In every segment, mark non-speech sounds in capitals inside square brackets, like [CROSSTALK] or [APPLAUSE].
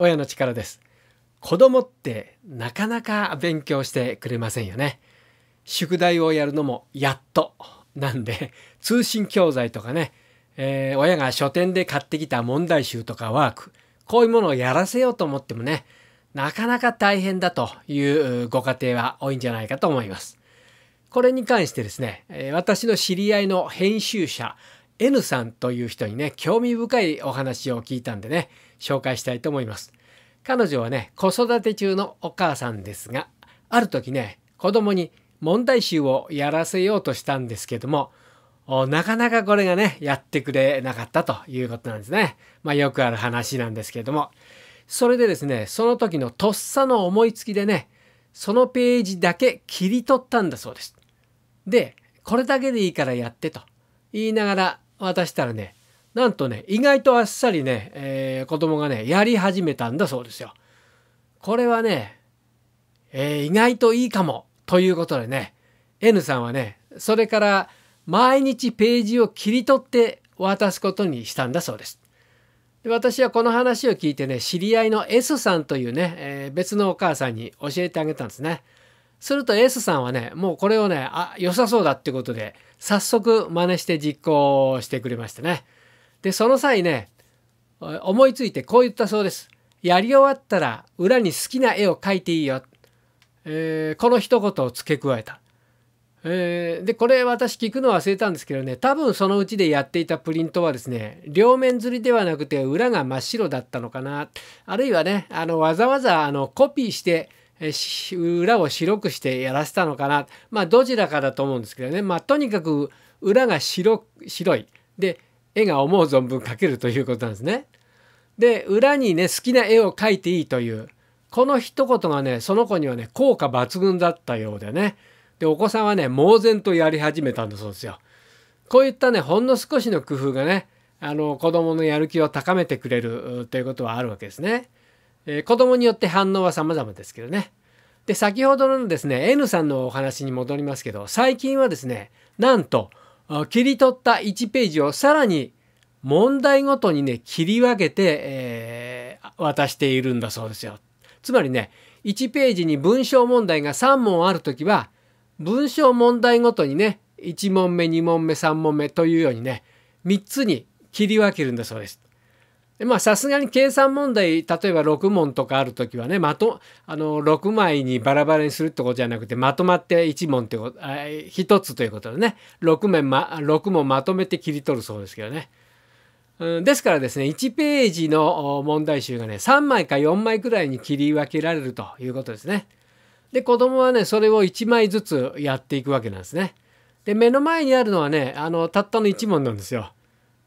親の力です子供ってなかなか勉強してくれませんよね宿題をやるのもやっとなんで通信教材とかね、えー、親が書店で買ってきた問題集とかワークこういうものをやらせようと思ってもねなかなか大変だというご家庭は多いんじゃないかと思いますこれに関してですね私の知り合いの編集者 N さんという人にね、興味深いお話を聞いたんでね、紹介したいと思います。彼女はね、子育て中のお母さんですが、ある時ね、子供に問題集をやらせようとしたんですけども、なかなかこれがね、やってくれなかったということなんですね。まあよくある話なんですけれども。それでですね、その時のとっさの思いつきでね、そのページだけ切り取ったんだそうです。で、これだけでいいからやってと言いながら渡したらね、なんとね、意外とあっさりね、えー、子供がね、やり始めたんだそうですよ。これはね、えー、意外といいかも、ということでね、N さんはね、それから毎日ページを切り取って渡すことにしたんだそうです。で私はこの話を聞いてね、知り合いの S さんというね、えー、別のお母さんに教えてあげたんですね。すると S さんはね、もうこれをね、あ、良さそうだってことで、早速真似して実行してくれましたね。で、その際ね、思いついてこう言ったそうです。やり終わったら裏に好きな絵を描いていいよ。えー、この一言を付け加えた。えー、で、これ私聞くの忘れたんですけどね、多分そのうちでやっていたプリントはですね、両面刷りではなくて裏が真っ白だったのかな。あるいはね、あの、わざわざあのコピーして、え裏を白くしてやらせたのかなまあどちらかだと思うんですけどねまあとにかく裏が白白いで絵が思う存分描けるということなんですね。で裏にね好きな絵を描いていいというこの一言がねその子にはね効果抜群だったようでねでお子さんはね猛然とやり始めたんだそうですよ。こういったねほんの少しの工夫がねあの子どものやる気を高めてくれるということはあるわけですね。え子供によって反応は様々ですけどね。で、先ほどのですね、N さんのお話に戻りますけど、最近はですね、なんと、切り取った1ページをさらに問題ごとにね、切り分けて、えー、渡しているんだそうですよ。つまりね、1ページに文章問題が3問あるときは、文章問題ごとにね、1問目、2問目、3問目というようにね、3つに切り分けるんだそうです。まあさすがに計算問題例えば6問とかある時はねまとあの6枚にバラバラにするってことじゃなくてまとまって1問ってこと1つということでね 6, 面、ま、6問まとめて切り取るそうですけどね。うん、ですからですね1ページの問題集がね3枚か4枚くらいに切り分けられるということですね。で子供はねそれを1枚ずつやっていくわけなんですね。で目の前にあるのはねあのたったの1問なんですよ。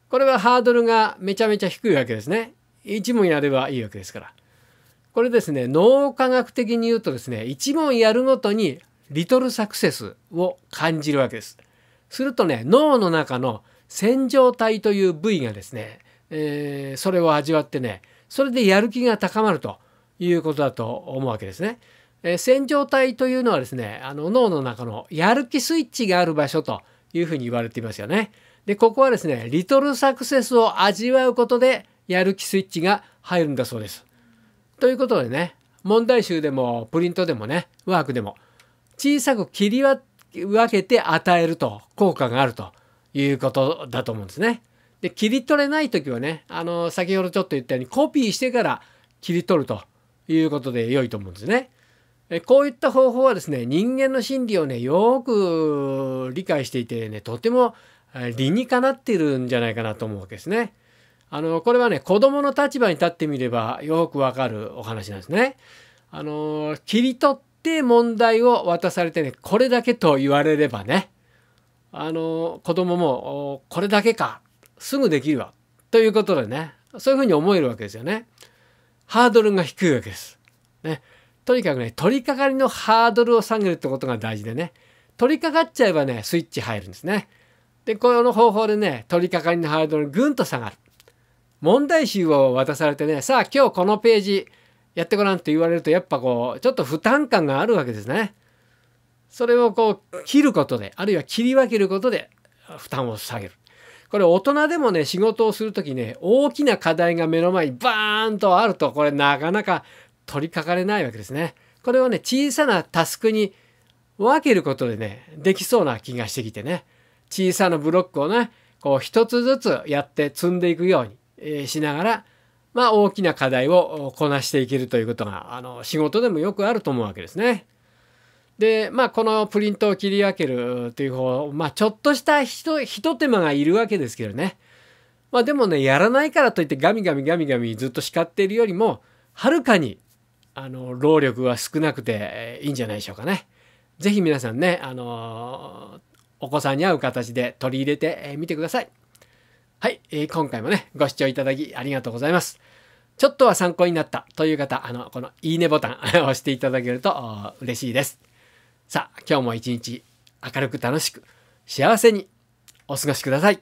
これはハードルがめちゃめちゃ低いわけですね。一問やればいいわけですから。これですね、脳科学的に言うとですね、一問やるごとにリトルサクセスを感じるわけです。するとね、脳の中の洗浄体という部位がですね、えー、それを味わってね、それでやる気が高まるということだと思うわけですね。えー、洗浄体というのはですね、あの脳の中のやる気スイッチがある場所というふうに言われていますよね。で、ここはですね、リトルサクセスを味わうことで、やる気スイッチが入るんだそうです。ということでね、問題集でも、プリントでもね、ワークでも、小さく切り分けて与えると、効果があるということだと思うんですね。で、切り取れない時はね、あの、先ほどちょっと言ったように、コピーしてから切り取るということで良いと思うんですね。こういった方法はですね、人間の心理をね、よく理解していてね、とても理にかなってるんじゃないかなと思うわけですね。あのこれはね子供の立場に立ってみればよくわかるお話なんですね。あの切り取って問題を渡されてねこれだけと言われればねあの子供もこれだけかすぐできるわということでねそういうふうに思えるわけですよね。ハードルが低いわけです。ね、とにかくね取り掛かりのハードルを下げるってことが大事でね取り掛かっちゃえばねスイッチ入るんですね。でこの方法でね取り掛かりのハードルぐんと下がる問題集を渡されてねさあ今日このページやってごらんって言われるとやっぱこうちょっと負担感があるわけですねそれをこう切ることであるいは切り分けることで負担を下げるこれ大人でもね仕事をする時ね大きな課題が目の前にバーンとあるとこれなかなか取りかかれないわけですねこれをね小さなタスクに分けることでねできそうな気がしてきてね小さなブロックをね、こう一つずつやって積んでいくように、えしながら、まあ大きな課題をこなしていけるということが、あの、仕事でもよくあると思うわけですね。で、まあこのプリントを切り分けるという方、まあちょっとしたひと手間がいるわけですけどね。まあでもね、やらないからといってガミガミガミガミずっと叱っているよりも、はるかに、あの、労力は少なくていいんじゃないでしょうかね。ぜひ皆さんね、あのお子さんに合う形で取り入れてみてください。はい、えー、今回もね、ご視聴いただきありがとうございます。ちょっとは参考になったという方、あの、このいいねボタン [LAUGHS] 押していただけると嬉しいです。さあ、今日も一日明るく楽しく幸せにお過ごしください。